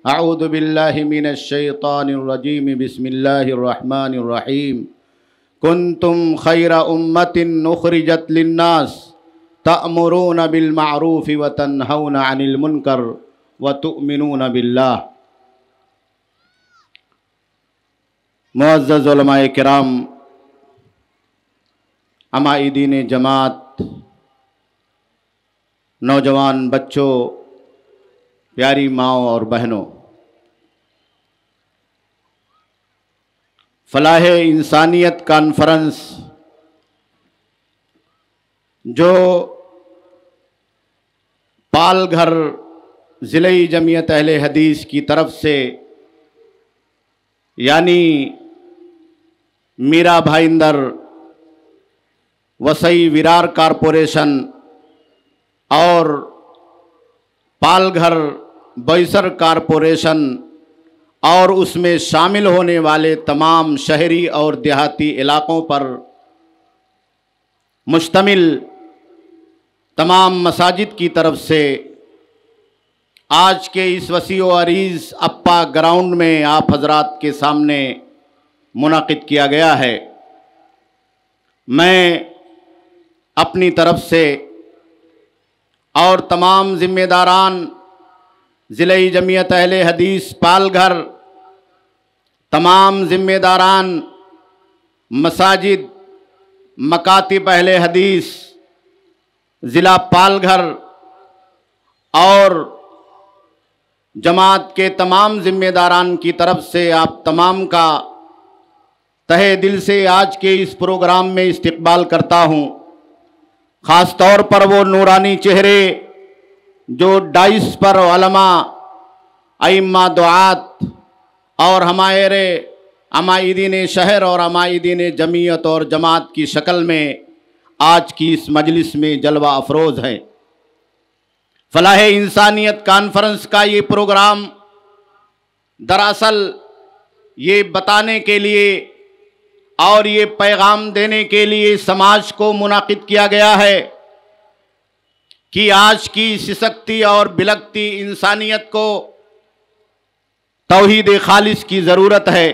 أعوذ بالله من الشيطان الرجيم بسم الله الرحمن الرحيم كنتم خير أمة أخرجت للناس تأمرون بالمعروف وتنهون عن المنكر وتؤمنون بالله معزز علماء کرام ہماری دین جماعت نوجوان بچوں प्यारी माओ और बहनों फलाह इंसानियत कॉन्फ्रेंस जो पालघर ज़िले जमीयत अहल हदीस की तरफ से यानी मीरा भाईंदर वसई विरार कॉरपोरेशन और पालघर बैसर कॉरपोरेशन और उसमें शामिल होने वाले तमाम शहरी और देहाती इलाक़ों पर मुश्तमिल तमाम मसाजिद की तरफ से आज के इस वसी अरीज़ अप्पा ग्राउंड में आप हजरात के सामने मुनद किया गया है मैं अपनी तरफ से और तमाम ज़िम्मेदारान ज़िले जमीयत अहल हदीस पालघर तमाम ज़िम्मेदारान मसाजिद मकातब अहल हदीस ज़िला पालघर और जमात के तमाम ज़िम्मेदारान की तरफ से आप तमाम का तहे दिल से आज के इस प्रोग्राम में इस्तबाल करता हूँ ख़ास तौर पर वो नूरानी चेहरे जो डाइस पर वलमा अम्मा दुआत और हमारे अमायदीन शहर और अमायदीन जमीयत और जमात की शक्ल में आज की इस मजलिस में जलवा अफरोज है फलाह इंसानियत कॉन्फ्रेंस का ये प्रोग्राम दरअसल ये बताने के लिए और ये पैगाम देने के लिए समाज को मुनद किया गया है कि आज की सिसकती और बिलकती इंसानियत को तोहद खालिश की ज़रूरत है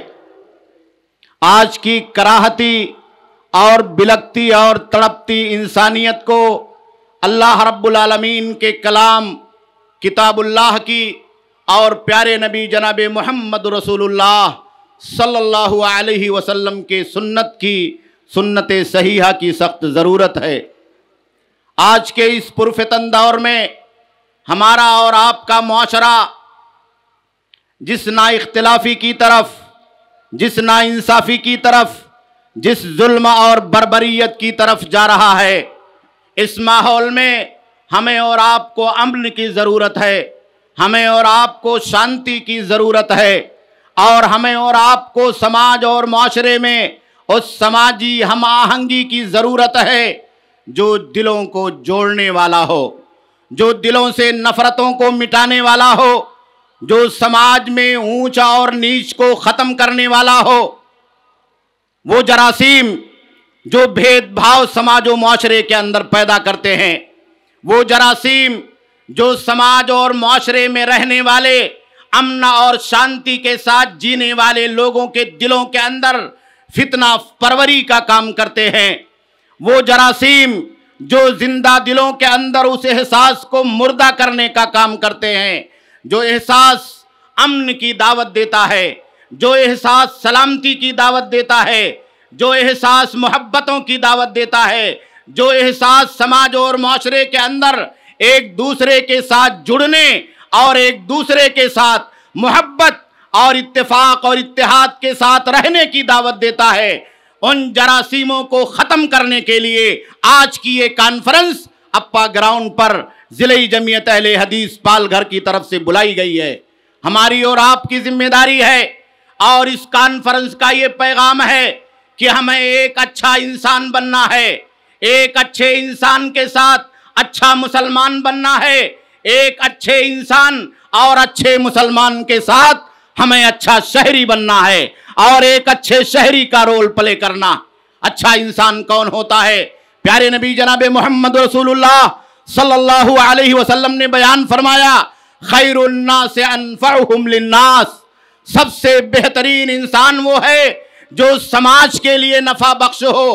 आज की कराहती और बिलकती और तड़पती इंसानियत को अल्लाह रब्बालमीन के कलाम किताबुल्लाह की और प्यारे नबी जनाब मोहम्मद रसूलुल्लाह सल्लल्लाहु अलैहि वसल्लम के सुन्नत की सुन्नत सहीहा की सख्त ज़रूरत है आज के इस पुरफितन दौर में हमारा और आपका माशरा जिस ना इख्तलाफी की तरफ जिस ना इंसाफी की तरफ जिस जुल्म और बरबरीत की तरफ जा रहा है इस माहौल में हमें और आपको अमन की ज़रूरत है हमें और आपको शांति की ज़रूरत है और हमें और आपको समाज और माशरे में उस समाजी हम आहंगी की ज़रूरत है जो दिलों को जोड़ने वाला हो जो दिलों से नफरतों को मिटाने वाला हो जो समाज में ऊंचा और नीच को ख़त्म करने वाला हो वो जरासीम जो भेदभाव समाज और माशरे के अंदर पैदा करते हैं वो जरासीम जो समाज और माशरे में रहने वाले अमन और शांति के साथ जीने वाले लोगों के दिलों के अंदर फितना परवरी का काम करते हैं वो जरासीम जो जिंदा दिलों के अंदर उस एहसास को मुर्दा करने का काम करते हैं जो एहसास अमन की दावत देता है जो एहसास सलामती की दावत देता है जो एहसास मोहब्बतों की दावत देता है जो एहसास समाज और माशरे के अंदर एक दूसरे के साथ जुड़ने और एक दूसरे के साथ मोहब्बत और इत्तेफाक और इत्तेहाद के साथ रहने की दावत देता है उन जरासीमों को ख़त्म करने के लिए आज की ये कॉन्फ्रेंस अपा ग्राउंड पर ज़िले जमीयत अहले हदीस पालघर की तरफ से बुलाई गई है हमारी और आपकी जिम्मेदारी है और इस कॉन्फ्रेंस का ये पैगाम है कि हमें एक अच्छा इंसान बनना है एक अच्छे इंसान के साथ अच्छा मुसलमान बनना है एक अच्छे इंसान और अच्छे मुसलमान के साथ हमें अच्छा शहरी बनना है और एक अच्छे शहरी का रोल प्ले करना अच्छा इंसान कौन होता है प्यारे नबी जनाब मोहम्मद रसूलुल्लाह सल्लल्लाहु अलैहि वसल्लम ने बयान फरमाया खैरुन्नास अनफास सबसे बेहतरीन इंसान वो है जो समाज के लिए नफा बख्श हो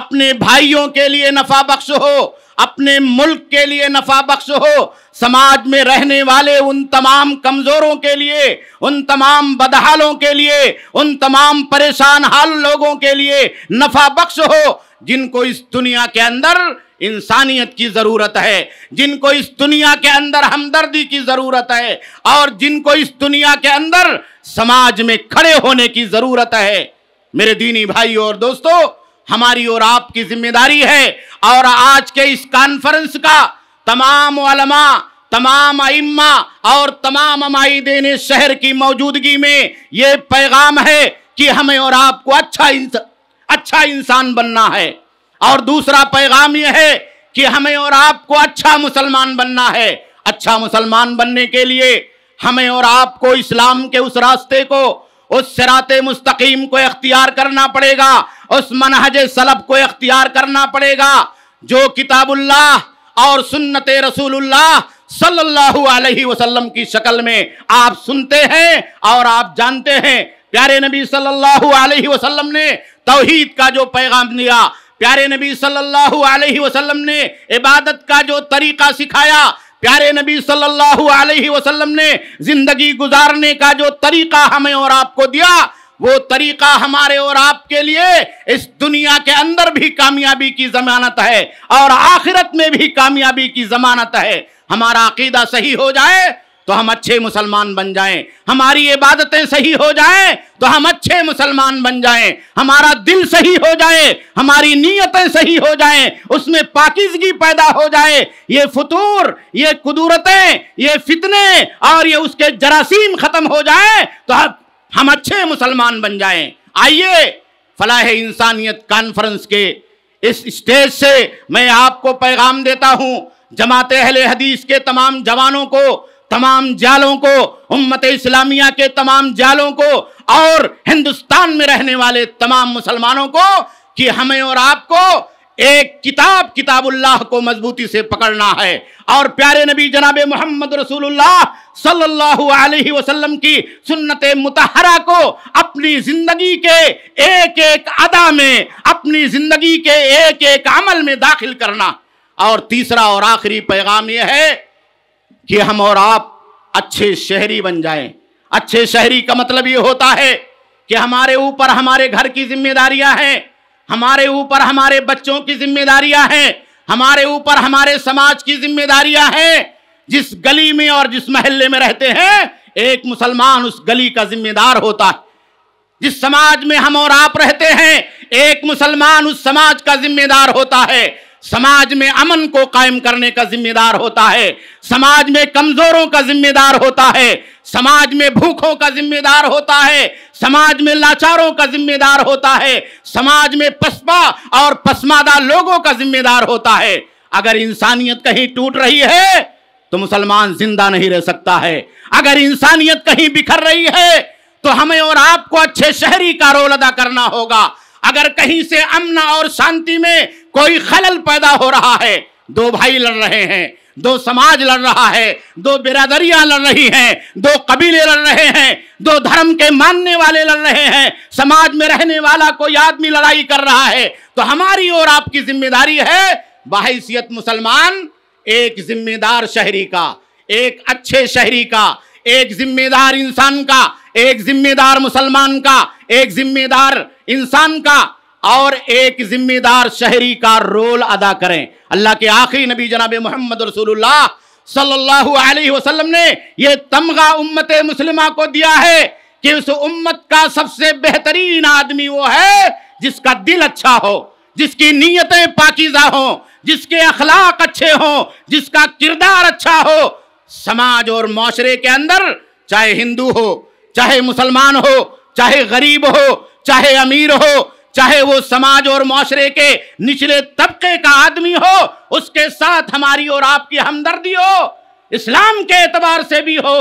अपने भाइयों के लिए नफा बख्श हो अपने मुल्क के लिए नफा बख्श हो समाज में रहने वाले उन तमाम कमज़ोरों के लिए उन तमाम बदहालों के लिए उन तमाम परेशान हाल लोगों के लिए नफा बख्श हो जिनको इस दुनिया के अंदर इंसानियत की ज़रूरत है जिनको इस दुनिया के अंदर हमदर्दी की ज़रूरत है और जिनको इस दुनिया के अंदर समाज में खड़े होने की ज़रूरत है मेरे दीनी भाई और दोस्तों हमारी और आपकी जिम्मेदारी है और आज के इस कॉन्फ्रेंस का तमाम वलमा तमाम इम्मा और तमाम अमायदेन शहर की मौजूदगी में ये पैगाम है कि हमें और आपको अच्छा इंस, अच्छा इंसान बनना है और दूसरा पैगाम यह है कि हमें और आपको अच्छा मुसलमान बनना है अच्छा मुसलमान बनने के लिए हमें और आपको इस्लाम के उस रास्ते को उस सरात मुस्तकीम को इख्तियार करना पड़ेगा उस मनहज सलब को इख्तियार करना पड़ेगा जो किताबुल्लाह और सुन्नत रसूलुल्लाह सल्लल्लाहु अलैहि वसल्लम की शक्ल में आप सुनते हैं और आप जानते हैं प्यारे नबी सल्लल्लाहु अलैहि वसल्लम ने तौहीद का जो पैगाम दिया प्यारे नबी सल्लल्लाहु अलैहि वसल्लम ने इबादत का जो तरीका सिखाया प्यारे नबी सल्लल्लाहु अलैहि वसल्लम ने जिंदगी गुजारने का जो तरीका हमें और आपको दिया वो तरीका हमारे और आपके लिए इस दुनिया के अंदर भी कामयाबी की जमानत है और आखिरत में भी कामयाबी की जमानत है हमारा अकीदा सही हो जाए तो हम अच्छे मुसलमान बन जाएं हमारी इबादतें सही हो जाएं तो हम अच्छे मुसलमान बन जाएं हमारा दिल सही हो जाए हमारी नीयतें सही हो जाएं उसमें पाकिजगी पैदा हो जाए ये फतूर ये कुदूरतें ये फितने और ये उसके जरासीम ख़त्म हो जाए तो हम हम अच्छे मुसलमान बन जाएं आइए फलाह इंसानियत कॉन्फ्रेंस के इस स्टेज से मैं आपको पैगाम देता हूं जमात अहल हदीस के तमाम जवानों को तमाम जालों को उम्मत इस्लामिया के तमाम जालों को और हिंदुस्तान में रहने वाले तमाम मुसलमानों को कि हमें और आपको एक किताब किताबुल्लाह को मजबूती से पकड़ना है और प्यारे नबी जनाब मोहम्मद रसूलुल्लाह सल्लल्लाहु अलैहि वसल्लम की सुन्नत मुतहरा को अपनी ज़िंदगी के एक एक अदा में अपनी ज़िंदगी के एक एक अमल में दाखिल करना और तीसरा और आखिरी पैगाम यह है कि हम और आप अच्छे शहरी बन जाएं अच्छे शहरी का मतलब ये होता है कि हमारे ऊपर हमारे घर की जिम्मेदारियां हैं हमारे ऊपर हमारे बच्चों की जिम्मेदारियां हैं हमारे ऊपर हमारे समाज की जिम्मेदारियां हैं जिस गली में और जिस महल्ले में रहते हैं एक मुसलमान उस गली का जिम्मेदार होता है जिस समाज में हम और आप रहते हैं एक मुसलमान उस समाज का जिम्मेदार होता है समाज में अमन को कायम करने का जिम्मेदार होता है समाज में कमजोरों का जिम्मेदार होता है समाज में भूखों का जिम्मेदार होता है समाज में लाचारों का जिम्मेदार होता है समाज में पसपा और पसमादा लोगों का जिम्मेदार होता है अगर इंसानियत कहीं टूट रही है तो मुसलमान जिंदा नहीं रह सकता है अगर इंसानियत कहीं बिखर रही है तो हमें और आपको अच्छे शहरी का रोल अदा करना होगा अगर कहीं से अमन और शांति में कोई खलल पैदा हो रहा है दो भाई लड़ रहे हैं दो समाज लड़ रहा है दो बिरादरियां लड़ रही हैं दो कबीले लड़ रहे हैं दो धर्म के मानने वाले लड़ रहे हैं समाज में रहने वाला कोई आदमी लड़ाई कर रहा है तो हमारी और आपकी जिम्मेदारी है बाहसीत मुसलमान एक जिम्मेदार शहरी का एक अच्छे शहरी का एक जिम्मेदार इंसान का एक जिम्मेदार मुसलमान का एक जिम्मेदार इंसान का और एक जिम्मेदार शहरी का रोल अदा करें अल्लाह के आखिरी नबी जनाब मोहम्मद रसूलुल्लाह सल्लल्लाहु अलैहि वसल्लम ने यह तमगा उम्मत मुस्लिमा को दिया है कि उस उम्मत का सबसे बेहतरीन आदमी वो है जिसका दिल अच्छा हो जिसकी नीयतें पाकिजा हों जिसके अखलाक अच्छे हों जिसका किरदार अच्छा हो समाज और माशरे के अंदर चाहे हिंदू हो चाहे मुसलमान हो चाहे गरीब हो चाहे अमीर हो चाहे वो समाज और माशरे के निचले तबके का आदमी हो उसके साथ हमारी और आपकी हमदर्दी हो इस्लाम के एतबार से भी हो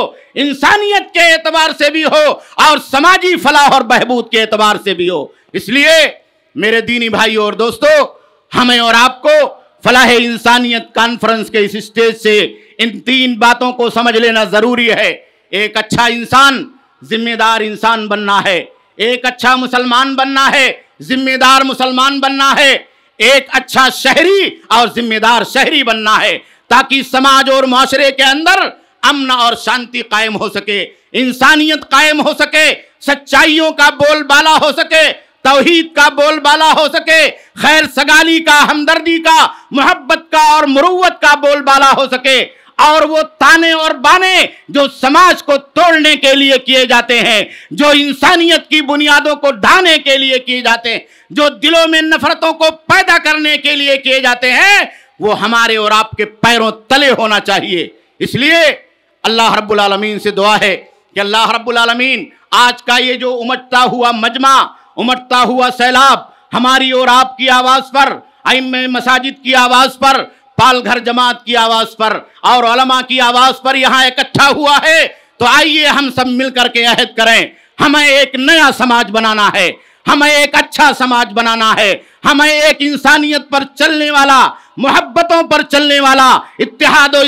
इंसानियत के एतबार से भी हो और समाजी फलाह और बहबूद के एतबार से भी हो इसलिए मेरे दीनी भाई और दोस्तों हमें और आपको फलाह इंसानियत कॉन्फ्रेंस के इस स्टेज से इन तीन बातों को समझ लेना जरूरी है एक अच्छा इंसान जिम्मेदार इंसान बनना है एक अच्छा मुसलमान बनना है जिम्मेदार मुसलमान बनना है एक अच्छा शहरी और जिम्मेदार शहरी बनना है ताकि समाज और माशरे के अंदर अमन और शांति कायम हो सके इंसानियत कायम हो सके सच्चाइयों का बोलबाला हो सके तोहहीद का बोलबाला हो सके खैर सगाली का हमदर्दी का मोहब्बत का और मुरुवत का बोलबाला हो सके और वो ताने और बाने जो समाज को तोड़ने के लिए किए जाते हैं जो इंसानियत की बुनियादों को ढाने के लिए किए जाते हैं जो दिलों में नफरतों को पैदा करने के लिए किए जाते हैं वो हमारे और आपके पैरों तले होना चाहिए इसलिए अल्लाह रब्बुल आलमीन से दुआ है कि अल्लाह रब्बुल आलमीन आज का ये जो उमटता हुआ मजमा उमटता हुआ सैलाब हमारी और आपकी आवाज़ पर अम मसाजिद की आवाज़ पर पालघर जमात की आवाज पर और अलमा की आवाज पर यहाँ इकट्ठा हुआ है तो आइए हम सब मिल करके अहद करें हमें एक नया समाज बनाना है हमें एक अच्छा समाज बनाना है हमें एक इंसानियत पर चलने वाला मोहब्बतों पर चलने वाला इतिहाद और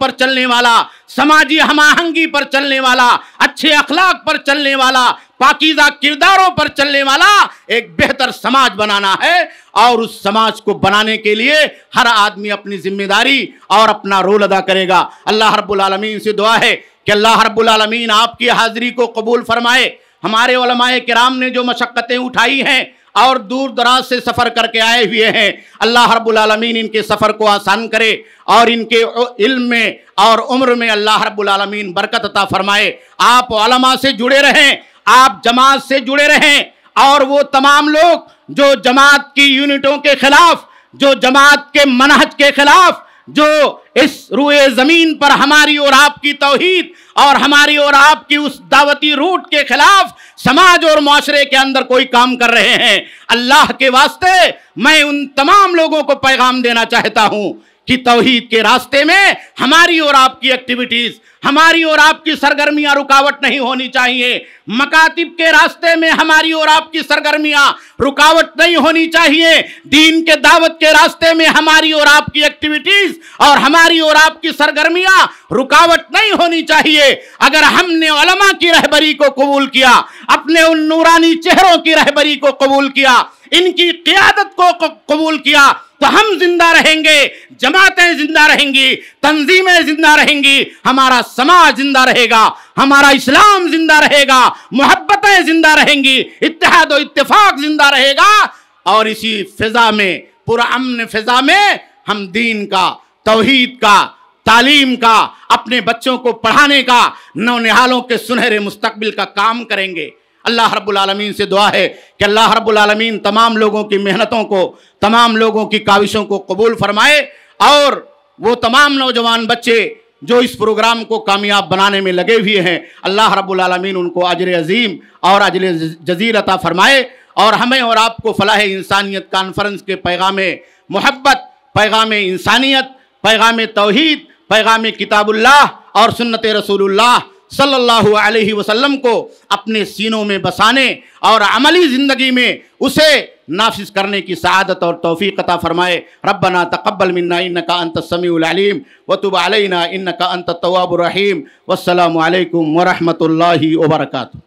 पर चलने वाला समाजी हमाहंगी पर चलने वाला अच्छे अखलाक पर चलने वाला पाकिजा किरदारों पर चलने वाला एक बेहतर समाज बनाना है और उस समाज को बनाने के लिए हर आदमी अपनी जिम्मेदारी और अपना रोल अदा करेगा अल्लाह हरबुलमीन आलमीन से दुआ है कि अल्लाह हरबुलमीन आलमीन आपकी हाजिरी को कबूल फरमाए हमारे वलमाए कराम ने जो मशक्क़तें उठाई हैं और दूर दराज से सफ़र करके आए हुए हैं अल्लाह आलमीन इनके सफ़र को आसान करे और इनके इल्म में और उम्र में अल्लाह रब्बुल बरकत अता फरमाए आप आलमा से जुड़े रहें आप जमात से जुड़े रहें और वो तमाम लोग जो जमात की यूनिटों के खिलाफ जो जमात के मनहज के खिलाफ जो इस रुए ज़मीन पर हमारी और आपकी तोहिद और हमारी और आपकी उस दावती रूट के खिलाफ समाज और माशरे के अंदर कोई काम कर रहे हैं अल्लाह के वास्ते मैं उन तमाम लोगों को पैगाम देना चाहता हूं कि तोहीद के रास्ते में हमारी और आपकी एक्टिविटीज हमारी और आपकी सरगर्मियां रुकावट नहीं होनी चाहिए मकातिब के रास्ते में हमारी और आपकी सरगर्मियां रुकावट नहीं होनी चाहिए दीन के दावत के रास्ते में हमारी और आपकी एक्टिविटीज और हमारी और आपकी सरगर्मियां रुकावट नहीं होनी चाहिए अगर हमने उलमा की रहबरी को कबूल किया अपने उन नूरानी चेहरों की रहबरी को कबूल किया इनकी क्यादत को कबूल किया तो हम जिंदा रहेंगे जमातें जिंदा रहेंगी तंजीमें जिंदा रहेंगी हमारा समाज जिंदा रहेगा हमारा इस्लाम जिंदा रहेगा मोहब्बतें जिंदा रहेंगी इतिहाद और इतफाक जिंदा रहेगा और इसी फिजा में अमन फिजा में हम दीन का तोहहीद का तालीम का अपने बच्चों को पढ़ाने का नौनिहालों के सुनहरे मुस्तबिल का काम करेंगे अल्लाह रब्बुल से दुआ है कि अल्लाह रब्बुल तमाम लोगों की मेहनतों को तमाम लोगों की काविशों को कबूल फरमाए और वो तमाम नौजवान बच्चे जो इस प्रोग्राम को कामयाब बनाने में लगे हुए हैं अल्लाह रब्बुल उनको अजर अजीम और अजर जजीर अता फरमाए और हमें और आपको फलाह इंसानियत कॉन्फ्रेंस के पैगाम मोहब्बत पैगाम इंसानियत पैगाम तोहद पैगाम किताबुल्लाह और सुन्नत रसूलुल्लाह सल्लल्लाहु अलैहि वसल्लम को अपने सीनों में बसाने और अमली ज़िंदगी में उसे नाफिज करने की शहादत और तोफ़ी फ़रमाए रबना तकबल मन्ना इन का अंत समीम वतुब अलना इन का अंत तवाबरहीम वसलम वरहमल वर्का